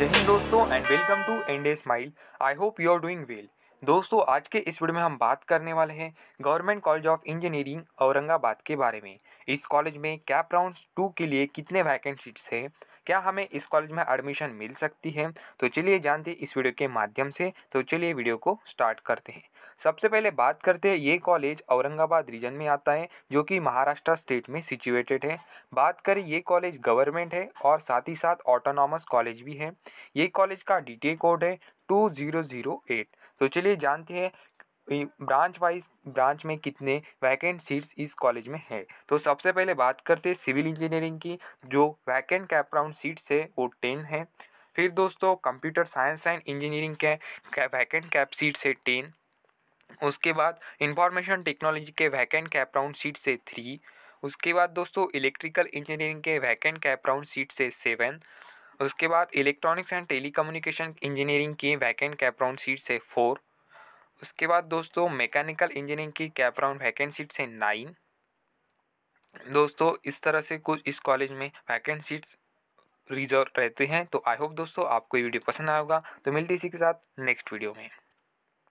Jai Hind dosto and welcome to End Smile. I hope you are doing well. दोस्तों आज के इस video में हम बात करने वाले हैं government college of engineering Aurangabad के बारे में इस कॉलेज में कैप राउंड टू के लिए कितने वैकेंट सीट्स क्या हमें इस कॉलेज में एडमिशन मिल सकती है तो चलिए जानते इस वीडियो के माध्यम से तो चलिए वीडियो को स्टार्ट करते हैं सबसे पहले बात करते हैं ये कॉलेज औरंगाबाद रीजन में आता है जो कि महाराष्ट्र स्टेट में सिचुएटेड है बात करें ये कॉलेज गवर्नमेंट है और साथ ही साथ ऑटोनॉमस कॉलेज भी है ये कॉलेज का डी कोड है टू ज़ीरो ज़ीरो एट तो चलिए जानते हैं ब्रांच वाइज ब्रांच में कितने वैकेंट सीट्स इस कॉलेज में है तो सबसे पहले बात करते हैं सिविल इंजीनियरिंग की जो वैकेंट कैपराउंड सीट्स है वो टेन है फिर दोस्तों कंप्यूटर साइंस एंड इंजीनियरिंग के वैकेंट कैप सीट्स है टेन उसके बाद इंफॉर्मेशन टेक्नोलॉजी के वैकेंट कैपराउंड सीट से थ्री उसके बाद दोस्तों इलेक्ट्रिकल इंजीनियरिंग के वैकेंट कैपराउंड सीट से सेवन उसके बाद इलेक्ट्रॉनिक्स एंड टेली इंजीनियरिंग की वैकेंट कैपराउंड सीट से फोर उसके बाद दोस्तों मैकेनिकल इंजीनियरिंग की कैपराउंड वैकेंट सीट से नाइन दोस्तों इस तरह से कुछ इस कॉलेज में वैकेंट सीट्स रिजर्व रहते हैं तो आई होप दोस्तों आपको ये वीडियो पसंद आएगा तो मिलती इसी के साथ नेक्स्ट वीडियो में